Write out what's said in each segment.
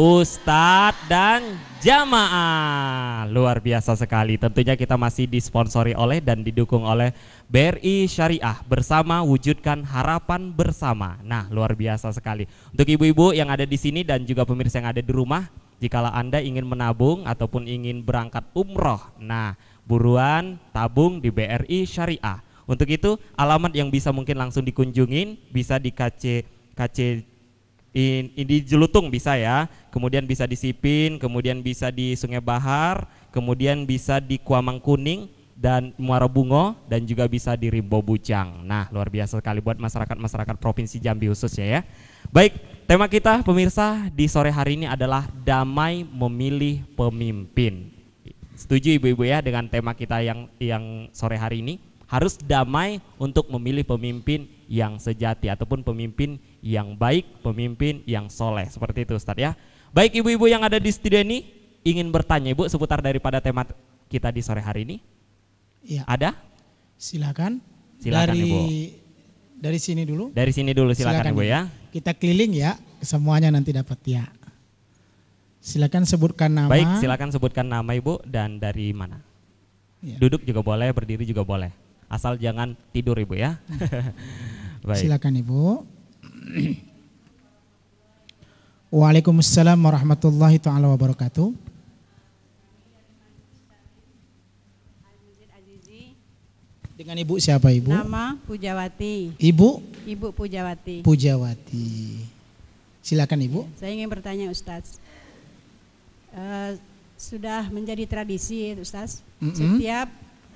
Ustadz dan Jamaah. Luar biasa sekali. Tentunya kita masih disponsori oleh dan didukung oleh BRI Syariah bersama wujudkan harapan bersama. Nah, luar biasa sekali. Untuk ibu-ibu yang ada di sini dan juga pemirsa yang ada di rumah, jikalau Anda ingin menabung ataupun ingin berangkat umroh. Nah, buruan tabung di BRI Syariah. Untuk itu, alamat yang bisa mungkin langsung dikunjungin bisa di KC KC In, in di jelutung bisa ya, kemudian bisa di sipin, kemudian bisa di Sungai Bahar, kemudian bisa di Kuamang Kuning dan Muara Bungo dan juga bisa di Rimbo Bujang. Nah, luar biasa sekali buat masyarakat-masyarakat Provinsi Jambi khususnya ya. Baik, tema kita pemirsa di sore hari ini adalah damai memilih pemimpin. Setuju ibu-ibu ya dengan tema kita yang yang sore hari ini? Harus damai untuk memilih pemimpin yang sejati ataupun pemimpin yang baik, pemimpin yang soleh. Seperti itu Ustaz ya. Baik ibu-ibu yang ada di studio ini ingin bertanya Ibu seputar daripada tema kita di sore hari ini. Iya. Ada? Silakan. Silakan dari, Ibu. Dari sini dulu. Dari sini dulu silakan, silakan Ibu ya. Kita keliling ya, semuanya nanti dapat ya. Silakan sebutkan nama. Baik, silakan sebutkan nama Ibu dan dari mana. Ya. Duduk juga boleh, berdiri juga boleh. Asal jangan tidur Ibu ya. Hmm. Baik. Silakan Ibu. Waalaikumsalam warahmatullahi taala wabarakatuh. Dengan ibu siapa ibu? Nama Pujawati. Ibu? Ibu Pujawati. Pujawati. Silakan ibu. Ya, saya ingin bertanya Ustaz. Uh, sudah menjadi tradisi Ustaz. Mm -hmm. Setiap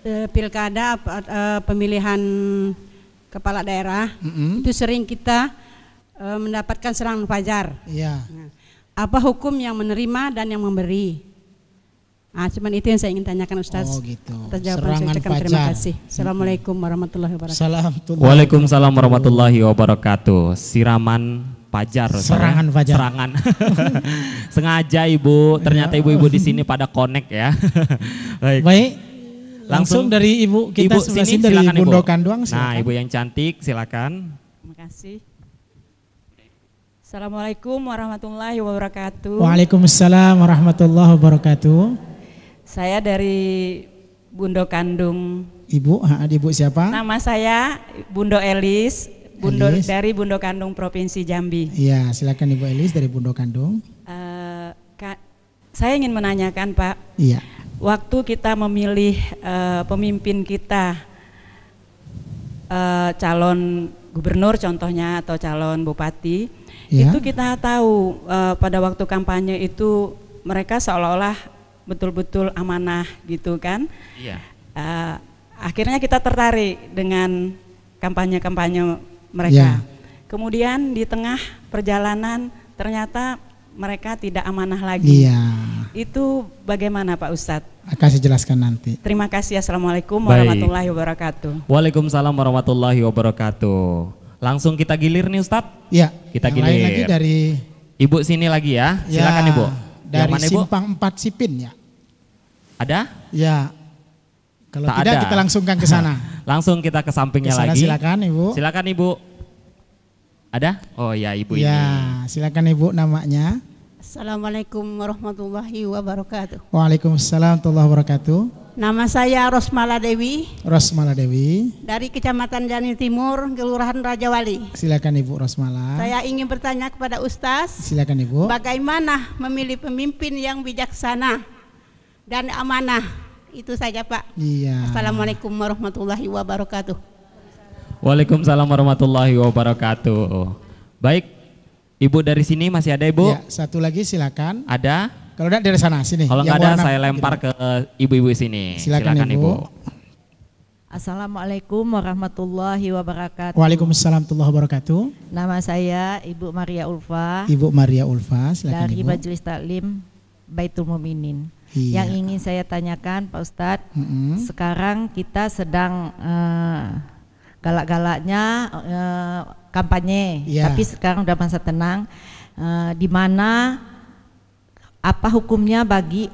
uh, pilkada uh, pemilihan kepala daerah mm -hmm. itu sering kita e, mendapatkan serangan fajar. Iya. Nah, apa hukum yang menerima dan yang memberi? Ah, cuman itu yang saya ingin tanyakan Ustaz. Oh, gitu. Atas Serangan saya ucapkan terima kasih. Assalamualaikum warahmatullahi wabarakatuh. Assalamualaikum. Waalaikumsalam warahmatullahi wabarakatuh. Siraman Fajar. Ya. Serangan saya. Fajar. Serangan. Sengaja Ibu, ternyata iya. Ibu-ibu di sini pada connect ya. Baik. Baik. Langsung, dari Ibu kita ibu sini, dari silakan Ibu. doang nah, silakan. Nah, Ibu yang cantik silakan. Terima kasih. Assalamualaikum warahmatullahi wabarakatuh. Waalaikumsalam warahmatullahi wabarakatuh. Saya dari Bundo Kandung. Ibu, ha, Ibu siapa? Nama saya Bundo Elis, Bundo Elis. dari Bundo Kandung Provinsi Jambi. Iya, silakan Ibu Elis dari Bundo Kandung. Uh, ka, saya ingin menanyakan Pak. Iya. Waktu kita memilih uh, pemimpin kita uh, calon gubernur contohnya atau calon bupati ya. itu kita tahu uh, pada waktu kampanye itu mereka seolah-olah betul-betul amanah gitu kan. ya. Uh, akhirnya kita tertarik dengan kampanye-kampanye mereka. Ya. Kemudian di tengah perjalanan ternyata mereka tidak amanah lagi. Iya. Itu bagaimana Pak Ustadz? Akan saya jelaskan nanti. Terima kasih. Assalamualaikum Baik. warahmatullahi wabarakatuh. Waalaikumsalam warahmatullahi wabarakatuh. Langsung kita gilir nih Ustadz. Iya. Kita Yang gilir. Lain lagi dari Ibu sini lagi ya. ya Silakan Ibu. Dari Yang mana, Ibu? Simpang 4 Sipin ya. Ada? Ya. Kalau tak tidak ada. kita langsungkan ke sana. Langsung kita ke sampingnya kesana, lagi. Silakan Ibu. Silakan Ibu. Ada? Oh ya Ibu ya. ini. Nah, silakan Ibu namanya. Assalamualaikum warahmatullahi wabarakatuh. Waalaikumsalam warahmatullahi wabarakatuh. Nama saya Rosmala Dewi. Rosmala Dewi. Dari Kecamatan Jani Timur, Kelurahan Raja Wali Silakan Ibu Rosmala. Saya ingin bertanya kepada Ustaz. Silakan Ibu. Bagaimana memilih pemimpin yang bijaksana dan amanah? Itu saja Pak. Iya. Assalamualaikum warahmatullahi wabarakatuh. Waalaikumsalam warahmatullahi wabarakatuh. Baik, Ibu dari sini masih ada ibu? Ya, satu lagi silakan. Ada? Kalau tidak dari sana sini. Kalau nggak ada saya gitu. lempar gitu. ke ibu-ibu sini. Silakan, silakan ibu. ibu. Assalamualaikum warahmatullahi wabarakatuh. Waalaikumsalam warahmatullahi wabarakatuh. Nama saya Ibu Maria Ulfa. Ibu Maria Ulfa, silakan Dari Ibu. Majelis Taklim Baitul Muminin. Iya. Yang ingin saya tanyakan Pak Ustadz, mm -hmm. sekarang kita sedang uh, galak-galaknya uh, kampanye, yeah. tapi sekarang udah masa tenang. Uh, di mana apa hukumnya bagi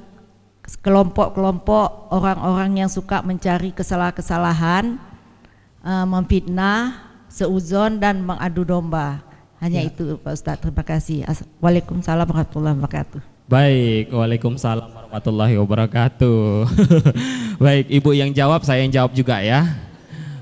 kelompok-kelompok orang-orang yang suka mencari kesalahan-kesalahan, uh, memfitnah, seuzon dan mengadu domba. Hanya ya. itu Pak Ustaz. Terima kasih. Waalaikumsalam warahmatullahi wabarakatuh. Baik, Waalaikumsalam warahmatullahi wabarakatuh. Baik, Ibu yang jawab, saya yang jawab juga ya.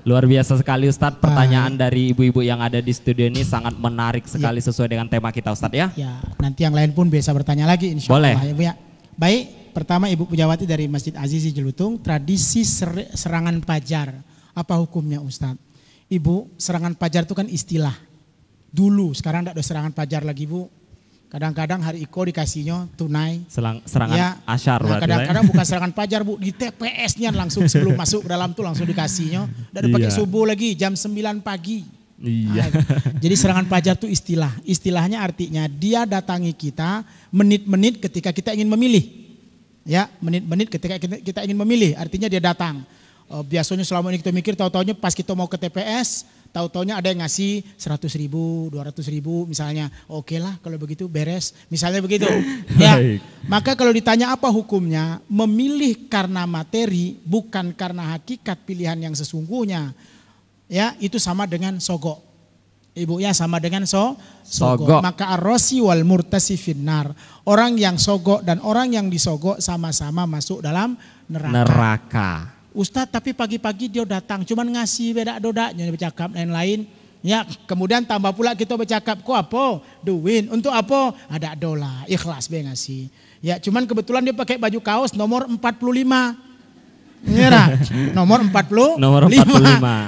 Luar biasa sekali Ustadz, ah. pertanyaan Baik. dari ibu-ibu yang ada di studio ini sangat menarik ya. sekali ya. sesuai dengan tema kita Ustadz ya. Ya, nanti yang lain pun bisa bertanya lagi insya Boleh. Allah ya ya. Baik, pertama Ibu Pujawati dari Masjid Azizi Jelutung, tradisi serangan pajar, apa hukumnya Ustadz? Ibu, serangan pajar itu kan istilah. Dulu, sekarang tidak ada serangan pajar lagi Bu, Kadang-kadang hari Iko dikasihnya tunai. Selang, serangan ya, asyar. Nah, kadang-kadang ya. bukan serangan pajar bu, di TPS-nya langsung sebelum masuk ke dalam tuh langsung dikasihnya. Dan dipakai iya. subuh lagi jam 9 pagi. Iya. Nah, jadi serangan pajar itu istilah. Istilahnya artinya dia datangi kita menit-menit ketika kita ingin memilih. Ya, menit-menit ketika kita, ingin memilih, artinya dia datang. Eh, biasanya selama ini kita mikir, tahu-taunya pas kita mau ke TPS, Tahu-taunya ada yang ngasih 100 ribu, 200 ribu misalnya. Oke okay lah kalau begitu beres. Misalnya begitu. ya. Maka kalau ditanya apa hukumnya, memilih karena materi bukan karena hakikat pilihan yang sesungguhnya. Ya, itu sama dengan sogok. Ibu ya sama dengan so, sogok. sogok. Maka arrosi wal murtasi Orang yang sogok dan orang yang disogok sama-sama masuk dalam neraka. Neraka. Ustadz tapi pagi-pagi dia datang cuman ngasih beda dodanya bercakap lain-lain. Ya, kemudian tambah pula kita bercakap, "Ku apa? Duin Untuk apa? Ada dola. Ikhlas be ngasih." Ya, cuman kebetulan dia pakai baju kaos nomor 45. puluh iya nomor 40. Nomor 45. 45.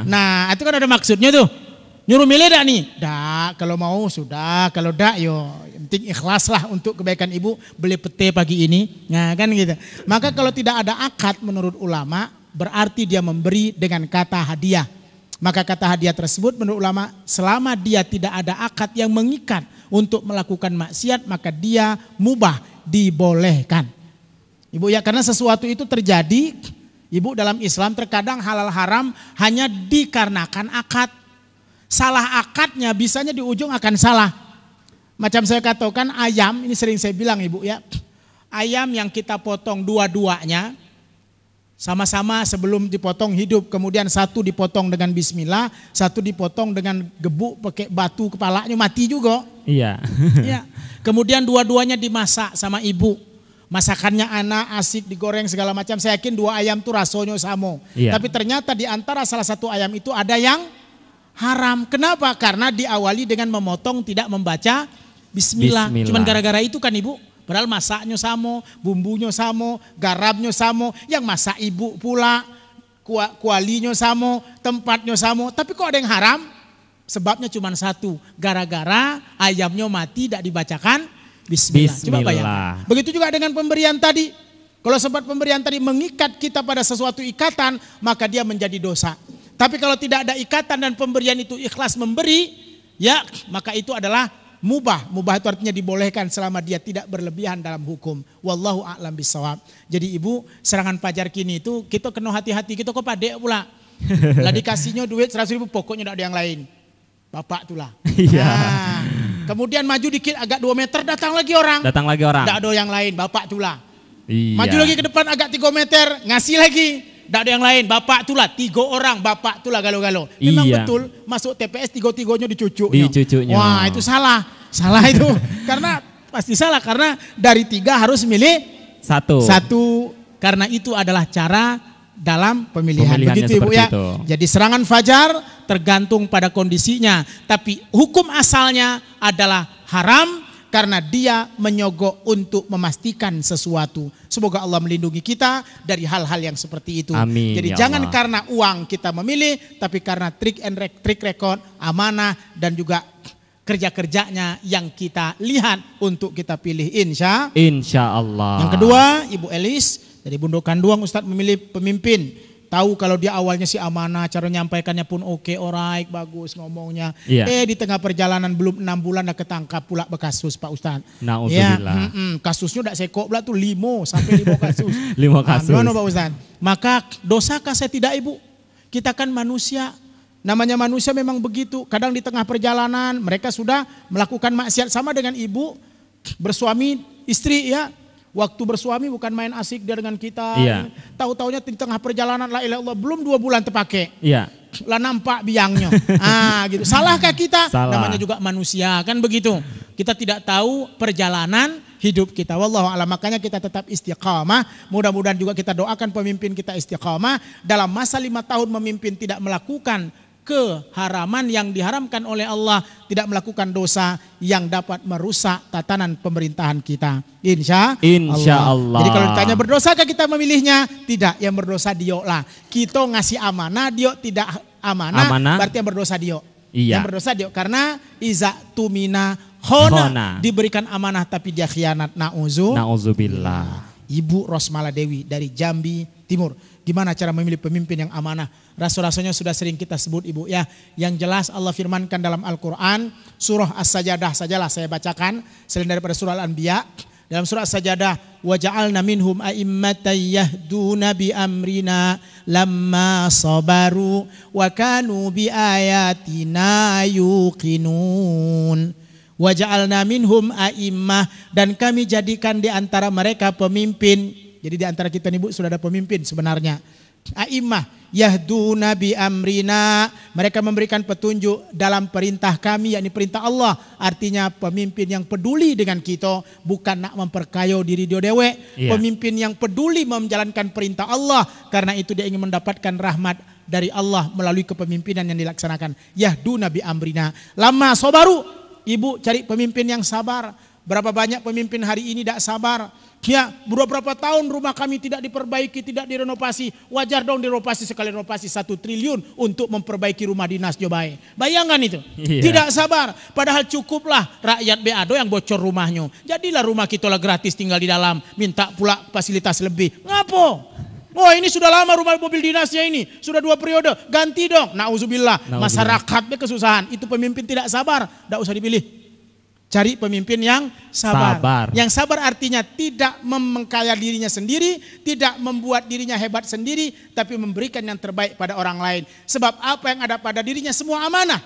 Nah, itu kan ada maksudnya tuh. Nyuruh milih dak nih? Dak, kalau mau sudah, kalau dak yo penting ikhlas lah untuk kebaikan ibu beli pete pagi ini. Nah, kan gitu. Maka kalau tidak ada akad menurut ulama, berarti dia memberi dengan kata hadiah. Maka kata hadiah tersebut menurut ulama selama dia tidak ada akad yang mengikat untuk melakukan maksiat maka dia mubah dibolehkan. Ibu ya karena sesuatu itu terjadi Ibu dalam Islam terkadang halal haram hanya dikarenakan akad. Salah akadnya bisanya di ujung akan salah. Macam saya katakan ayam, ini sering saya bilang ibu ya. Ayam yang kita potong dua-duanya, sama-sama sebelum dipotong hidup, kemudian satu dipotong dengan bismillah, satu dipotong dengan gebuk pakai batu kepalanya mati juga. Iya. iya. Kemudian dua-duanya dimasak sama ibu. Masakannya anak asik digoreng segala macam. Saya yakin dua ayam tuh rasanya sama. Iya. Tapi ternyata di antara salah satu ayam itu ada yang haram. Kenapa? Karena diawali dengan memotong tidak membaca bismillah. bismillah. Cuman gara-gara itu kan Ibu? Padahal masaknya sama, bumbunya sama, garamnya sama, yang masak ibu pula, kualinya sama, tempatnya sama, tapi kok ada yang haram? Sebabnya cuma satu, gara-gara ayamnya mati tidak dibacakan bismillah. bismillah. Coba bayangkan. Begitu juga dengan pemberian tadi. Kalau sempat pemberian tadi mengikat kita pada sesuatu ikatan, maka dia menjadi dosa. Tapi kalau tidak ada ikatan dan pemberian itu ikhlas memberi, ya maka itu adalah mubah. Mubah itu artinya dibolehkan selama dia tidak berlebihan dalam hukum. Wallahu a'lam bisawab. Jadi ibu, serangan pajar kini itu kita kena hati-hati, kita kok padek pula. Lah dikasihnya duit 100 ribu pokoknya tidak ada yang lain. Bapak itulah. Iya. Ah. kemudian maju dikit agak 2 meter datang lagi orang. Datang lagi orang. Tidak ada yang lain, bapak itulah. Iya. Maju lagi ke depan agak 3 meter, ngasih lagi. Tidak ada yang lain. Bapak itulah tiga orang bapak itulah galau-galau. Memang iya. betul masuk TPS tiga-tiganya dicucuknya. Dicucuknya. Wah itu salah. Salah itu. karena pasti salah karena dari tiga harus milih satu. Satu karena itu adalah cara dalam pemilihan. Begitu Ibu ya. Itu. Jadi serangan fajar tergantung pada kondisinya. Tapi hukum asalnya adalah haram karena dia menyogok untuk memastikan sesuatu. Semoga Allah melindungi kita dari hal-hal yang seperti itu. Amin, Jadi ya jangan Allah. karena uang kita memilih, tapi karena trik and rek, trik record, amanah dan juga kerja-kerjanya yang kita lihat untuk kita pilih insya. Insya Allah. Yang kedua, Ibu Elis dari Bundokan Duang Ustadz memilih pemimpin Tahu kalau dia awalnya si amanah, cara nyampaikannya pun oke, okay, alright, bagus ngomongnya. Yeah. Eh di tengah perjalanan belum enam bulan udah ketangkap pula bekasus Pak Ustaz. Nah, ya, mm -mm, kasusnya udah sekok pula tuh limo sampai limo kasus. limo kasus. Anu, Pak Ustaz. Maka dosakah saya tidak Ibu? Kita kan manusia, Namanya manusia memang begitu. Kadang di tengah perjalanan mereka sudah melakukan maksiat sama dengan ibu bersuami istri ya. Waktu bersuami bukan main asik dia dengan kita. Iya. Tahu-taunya di tengah perjalanan lah, Allah belum dua bulan terpakai. Iya. Lah nampak biangnya. ah gitu. Salahkah kita? Salah. Namanya juga manusia kan begitu. Kita tidak tahu perjalanan hidup kita. Wallahu alam makanya kita tetap istiqamah. Mudah-mudahan juga kita doakan pemimpin kita istiqamah dalam masa lima tahun memimpin tidak melakukan keharaman yang diharamkan oleh Allah, tidak melakukan dosa yang dapat merusak tatanan pemerintahan kita. Insya, Insya Allah. Jadi kalau ditanya berdosa, berdosakah kita memilihnya? Tidak, yang berdosa lah. Kita ngasih amanah, Dio tidak amanah, amanah. berarti yang berdosa Dio. Iya. Yang berdosa Dio karena iza tumina hona, hona. diberikan amanah tapi dia khianat. Nauzu. Nauzubillah. Iya. Ibu Rosmala Dewi dari Jambi Timur gimana cara memilih pemimpin yang amanah. Rasul-rasulnya sudah sering kita sebut Ibu ya. Yang jelas Allah firmankan dalam Al-Qur'an surah As-Sajadah sajalah saya bacakan selain daripada surah Al-Anbiya. Dalam surah As-Sajadah wa ja'alna minhum a'immatan yahduna bi amrina lamma sabaru wa kanu bi ayatina yuqinun. Namin minhum aima dan kami jadikan di antara mereka pemimpin jadi di antara kita nih Bu sudah ada pemimpin sebenarnya. A'imah yahduna nabi amrina. Mereka memberikan petunjuk dalam perintah kami yakni perintah Allah. Artinya pemimpin yang peduli dengan kita bukan nak memperkayo diri dia dewe. Iya. Pemimpin yang peduli menjalankan perintah Allah karena itu dia ingin mendapatkan rahmat dari Allah melalui kepemimpinan yang dilaksanakan. Yahduna nabi amrina. Lama sobaru. Ibu cari pemimpin yang sabar. Berapa banyak pemimpin hari ini tidak sabar Ya, beberapa tahun rumah kami tidak diperbaiki, tidak direnovasi. Wajar dong direnovasi sekali renovasi satu triliun untuk memperbaiki rumah dinas Jobai. Bayangkan itu. Iya. Tidak sabar. Padahal cukuplah rakyat Beado yang bocor rumahnya. Jadilah rumah kita lah gratis tinggal di dalam. Minta pula fasilitas lebih. Ngapo? Oh ini sudah lama rumah mobil dinasnya ini. Sudah dua periode. Ganti dong. Nauzubillah. Masyarakat kesusahan. Itu pemimpin tidak sabar. Tidak usah dipilih. Cari pemimpin yang sabar. sabar. Yang sabar artinya tidak memengkaya dirinya sendiri, tidak membuat dirinya hebat sendiri, tapi memberikan yang terbaik pada orang lain. Sebab apa yang ada pada dirinya semua amanah.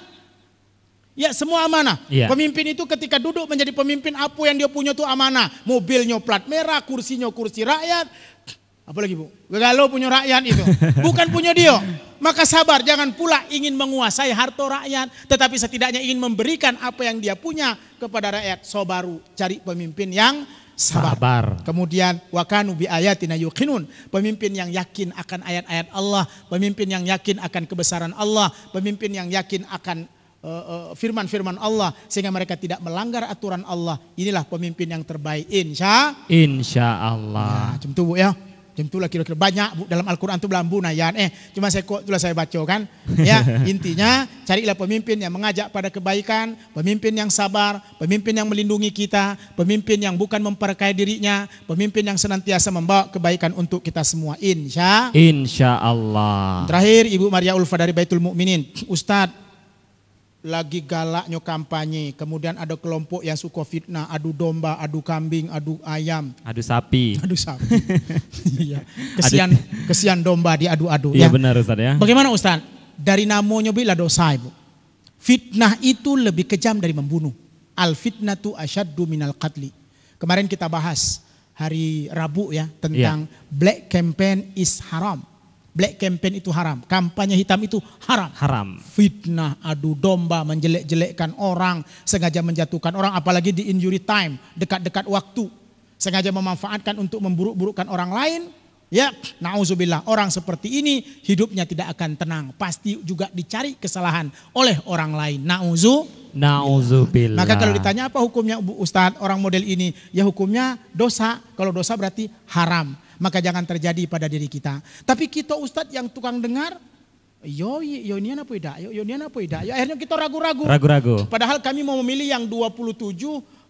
Ya semua amanah. Ya. Pemimpin itu ketika duduk menjadi pemimpin apa yang dia punya itu amanah. Mobilnya plat merah, kursinya kursi rakyat. Apalagi bu? Galau punya rakyat itu. Bukan punya dia. Maka sabar, jangan pula ingin menguasai harta rakyat, tetapi setidaknya ingin memberikan apa yang dia punya kepada rakyat. So baru cari pemimpin yang sabar. sabar. Kemudian wakanu bi ayatina yuqinun, pemimpin yang yakin akan ayat-ayat Allah, pemimpin yang yakin akan kebesaran Allah, pemimpin yang yakin akan eh, eh, firman-firman Allah sehingga mereka tidak melanggar aturan Allah. Inilah pemimpin yang terbaik insya insya Allah. Ya, nah, Bu ya. Tentulah kira-kira banyak dalam Al-Quran itu belambu nayan. Eh cuma saya kok itulah saya baca kan. Ya intinya carilah pemimpin yang mengajak pada kebaikan, pemimpin yang sabar, pemimpin yang melindungi kita, pemimpin yang bukan memperkaya dirinya, pemimpin yang senantiasa membawa kebaikan untuk kita semua. Insya. Insya Allah. Terakhir Ibu Maria Ulfa dari Baitul Mukminin, Ustadz lagi galaknya kampanye, kemudian ada kelompok yang suka fitnah, adu domba, adu kambing, adu ayam, adu sapi. Adu sapi. iya. kesian adu... kesian domba diadu-adu iya, ya. benar Ustaz ya. Bagaimana Ustaz? Dari namanya bila dosa Ibu. Fitnah itu lebih kejam dari membunuh. Al fitnah tu asyaddu minal qatli. Kemarin kita bahas hari Rabu ya tentang yeah. black campaign is haram. Black campaign itu haram, kampanye hitam itu haram. Haram. Fitnah, adu domba, menjelek-jelekkan orang, sengaja menjatuhkan orang apalagi di injury time, dekat-dekat waktu. Sengaja memanfaatkan untuk memburuk-burukkan orang lain. Ya, nauzubillah. Orang seperti ini hidupnya tidak akan tenang, pasti juga dicari kesalahan oleh orang lain. Nauzu Nauzubillah. Maka kalau ditanya apa hukumnya Ustaz orang model ini? Ya hukumnya dosa. Kalau dosa berarti haram maka jangan terjadi pada diri kita. Tapi kita ustadz yang tukang dengar, yo yo ini apa tidak, yo, yo ini apa tidak. Akhirnya kita ragu-ragu. Ragu-ragu. Padahal kami mau memilih yang 27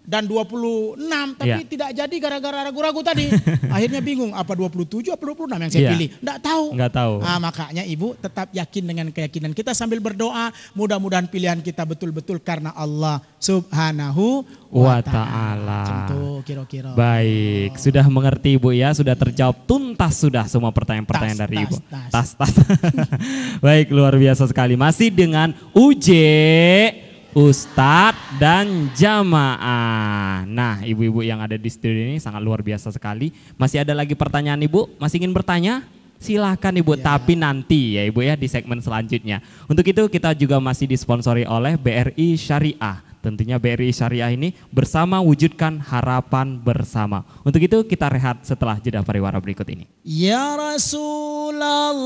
dan 26 tapi yeah. tidak jadi gara-gara ragu-ragu tadi. Akhirnya bingung apa 27 puluh 26 yang saya yeah. pilih. Enggak tahu. Enggak tahu. Nah, makanya Ibu tetap yakin dengan keyakinan kita sambil berdoa, mudah-mudahan pilihan kita betul-betul karena Allah Subhanahu wa taala. kira-kira. Baik, sudah mengerti Ibu ya, sudah terjawab tuntas sudah semua pertanyaan-pertanyaan dari Ibu. Tas tas. tas. Baik, luar biasa sekali. Masih dengan UJ Ustadz dan jamaah. Nah, ibu-ibu yang ada di studio ini sangat luar biasa sekali. Masih ada lagi pertanyaan ibu? Masih ingin bertanya? silahkan ibu ya. tapi nanti ya ibu ya di segmen selanjutnya untuk itu kita juga masih disponsori oleh BRI Syariah tentunya BRI Syariah ini bersama wujudkan harapan bersama. Untuk itu kita rehat setelah jeda pariwara berikut ini. Ya Rasulullah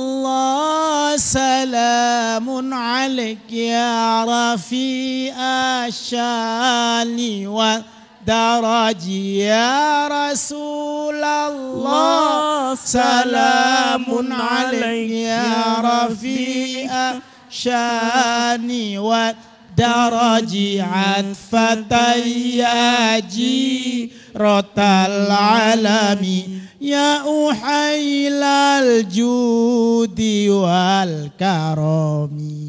salamun alaik ya Rafi asyani wa daraji ya Rasulullah salamun سلام ya Rafi رفيع wa daraji درجي عن فتي ياجي رت العالم يا أحيل الجود والكرم